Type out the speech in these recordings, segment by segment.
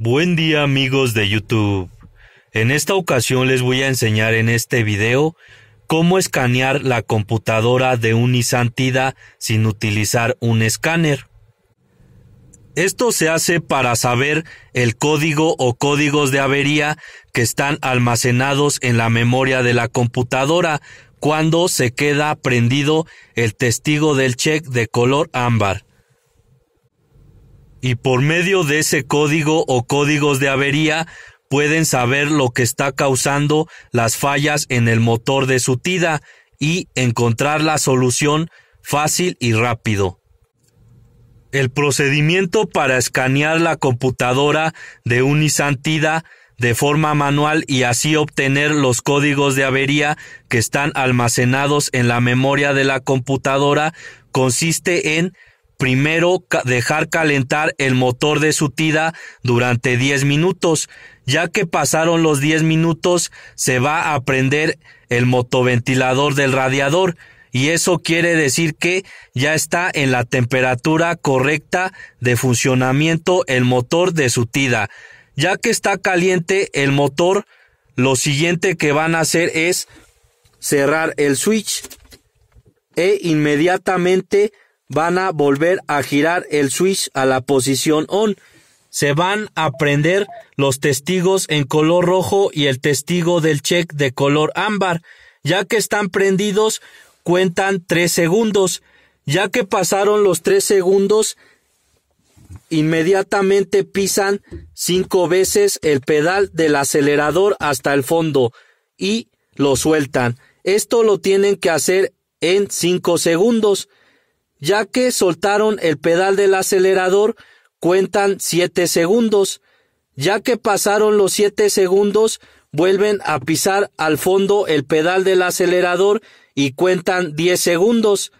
Buen día amigos de YouTube. En esta ocasión les voy a enseñar en este video cómo escanear la computadora de un Nissan sin utilizar un escáner. Esto se hace para saber el código o códigos de avería que están almacenados en la memoria de la computadora cuando se queda prendido el testigo del check de color ámbar y por medio de ese código o códigos de avería pueden saber lo que está causando las fallas en el motor de su tida y encontrar la solución fácil y rápido. El procedimiento para escanear la computadora de un Nissan Tida de forma manual y así obtener los códigos de avería que están almacenados en la memoria de la computadora consiste en Primero, dejar calentar el motor de su TIDA durante 10 minutos. Ya que pasaron los 10 minutos, se va a prender el motoventilador del radiador y eso quiere decir que ya está en la temperatura correcta de funcionamiento el motor de su TIDA. Ya que está caliente el motor, lo siguiente que van a hacer es cerrar el switch e inmediatamente van a volver a girar el switch a la posición on. Se van a prender los testigos en color rojo y el testigo del check de color ámbar. Ya que están prendidos, cuentan 3 segundos. Ya que pasaron los 3 segundos, inmediatamente pisan 5 veces el pedal del acelerador hasta el fondo y lo sueltan. Esto lo tienen que hacer en 5 segundos ya que soltaron el pedal del acelerador, cuentan 7 segundos. Ya que pasaron los 7 segundos, vuelven a pisar al fondo el pedal del acelerador y cuentan 10 segundos.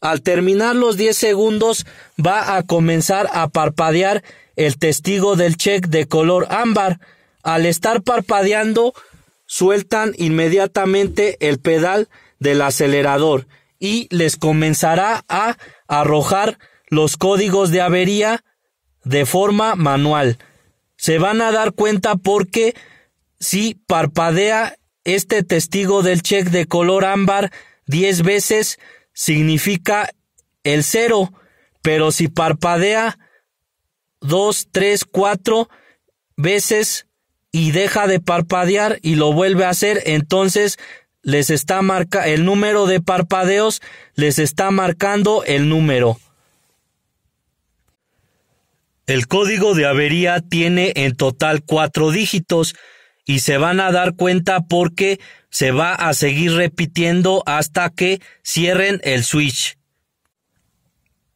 Al terminar los 10 segundos va a comenzar a parpadear el testigo del check de color ámbar. Al estar parpadeando, sueltan inmediatamente el pedal del acelerador y les comenzará a arrojar los códigos de avería de forma manual. Se van a dar cuenta porque si parpadea este testigo del check de color ámbar 10 veces, significa el cero, pero si parpadea 2, 3, 4 veces y deja de parpadear y lo vuelve a hacer, entonces está marca el número de parpadeos les está marcando el número. El código de avería tiene en total cuatro dígitos y se van a dar cuenta porque se va a seguir repitiendo hasta que cierren el switch.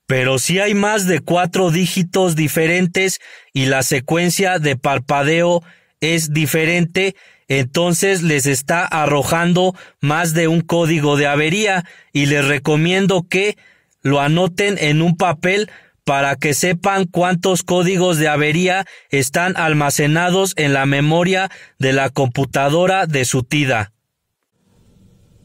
Pero si hay más de cuatro dígitos diferentes y la secuencia de parpadeo es diferente, entonces les está arrojando más de un código de avería y les recomiendo que lo anoten en un papel para que sepan cuántos códigos de avería están almacenados en la memoria de la computadora de su tida.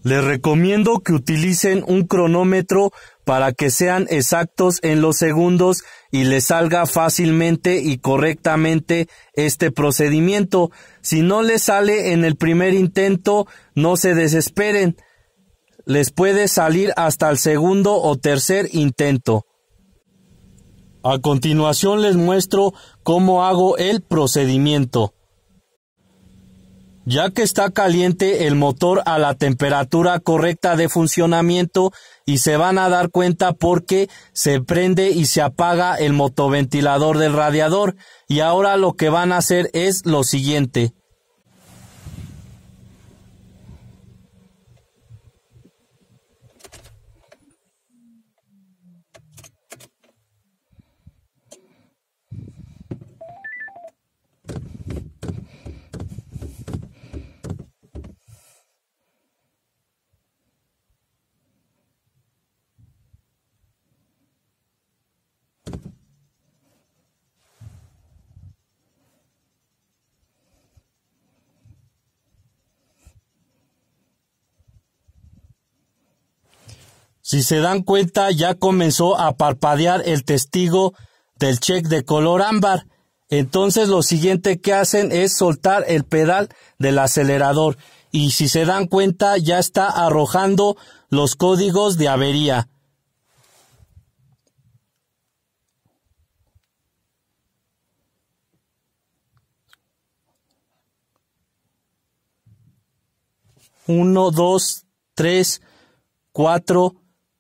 Les recomiendo que utilicen un cronómetro para que sean exactos en los segundos y les salga fácilmente y correctamente este procedimiento. Si no les sale en el primer intento, no se desesperen. Les puede salir hasta el segundo o tercer intento. A continuación les muestro cómo hago el procedimiento ya que está caliente el motor a la temperatura correcta de funcionamiento y se van a dar cuenta porque se prende y se apaga el motoventilador del radiador y ahora lo que van a hacer es lo siguiente Si se dan cuenta, ya comenzó a parpadear el testigo del check de color ámbar. Entonces lo siguiente que hacen es soltar el pedal del acelerador y si se dan cuenta ya está arrojando los códigos de avería. Uno, dos, tres, cuatro,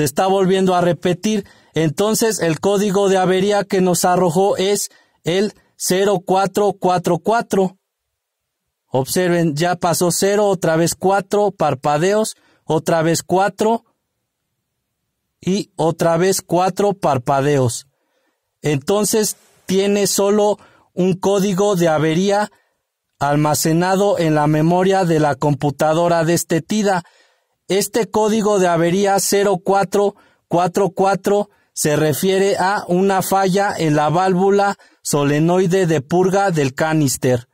se está volviendo a repetir. Entonces el código de avería que nos arrojó es el 0444. Observen, ya pasó 0, otra vez 4 parpadeos, otra vez 4 y otra vez 4 parpadeos. Entonces tiene solo un código de avería almacenado en la memoria de la computadora de este código de avería 0444 se refiere a una falla en la válvula solenoide de purga del canister.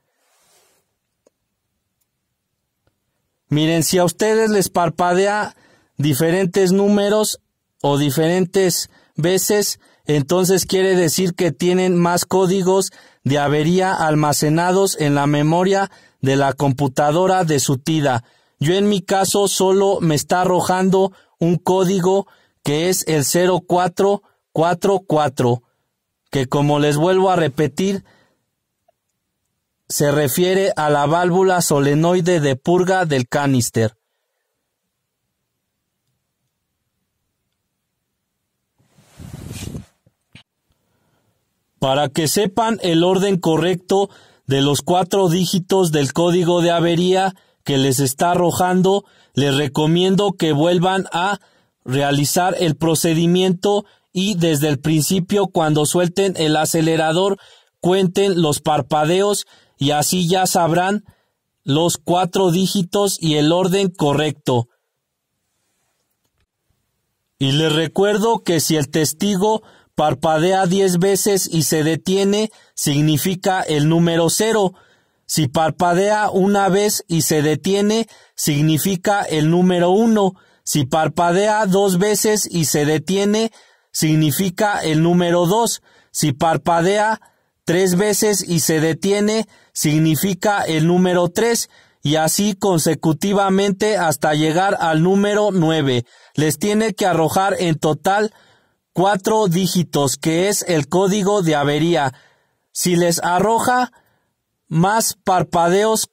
Miren, si a ustedes les parpadea diferentes números o diferentes veces, entonces quiere decir que tienen más códigos de avería almacenados en la memoria de la computadora de su tida. Yo en mi caso solo me está arrojando un código que es el 0444, que como les vuelvo a repetir, se refiere a la válvula solenoide de purga del canister. Para que sepan el orden correcto de los cuatro dígitos del código de avería, que les está arrojando, les recomiendo que vuelvan a realizar el procedimiento y desde el principio cuando suelten el acelerador cuenten los parpadeos y así ya sabrán los cuatro dígitos y el orden correcto. Y les recuerdo que si el testigo parpadea diez veces y se detiene, significa el número cero. Si parpadea una vez y se detiene, significa el número uno. Si parpadea dos veces y se detiene, significa el número dos. Si parpadea tres veces y se detiene, significa el número tres y así consecutivamente hasta llegar al número nueve. Les tiene que arrojar en total cuatro dígitos, que es el código de avería. Si les arroja más parpadeos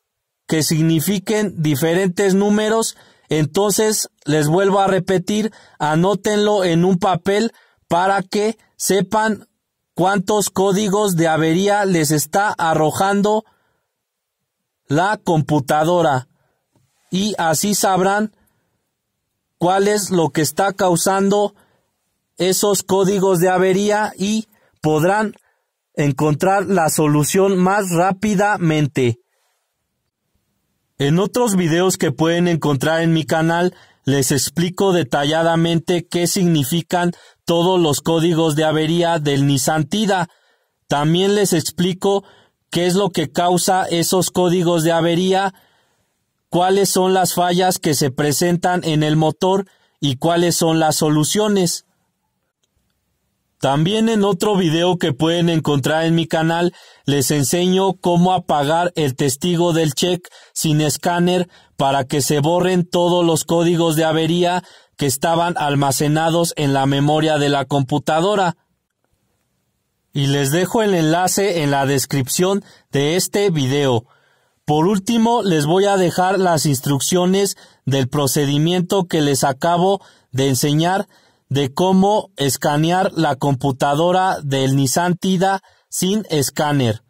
que signifiquen diferentes números, entonces les vuelvo a repetir, anótenlo en un papel para que sepan cuántos códigos de avería les está arrojando la computadora y así sabrán cuál es lo que está causando esos códigos de avería y podrán encontrar la solución más rápidamente. En otros videos que pueden encontrar en mi canal les explico detalladamente qué significan todos los códigos de avería del Nissan Tida. También les explico qué es lo que causa esos códigos de avería, cuáles son las fallas que se presentan en el motor y cuáles son las soluciones. También en otro video que pueden encontrar en mi canal les enseño cómo apagar el testigo del check sin escáner para que se borren todos los códigos de avería que estaban almacenados en la memoria de la computadora. Y les dejo el enlace en la descripción de este video. Por último, les voy a dejar las instrucciones del procedimiento que les acabo de enseñar de cómo escanear la computadora del Nissan Tida sin escáner.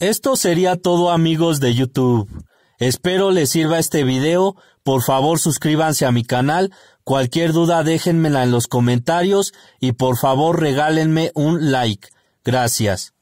Esto sería todo amigos de YouTube. Espero les sirva este video, por favor suscríbanse a mi canal, cualquier duda déjenmela en los comentarios y por favor regálenme un like. Gracias.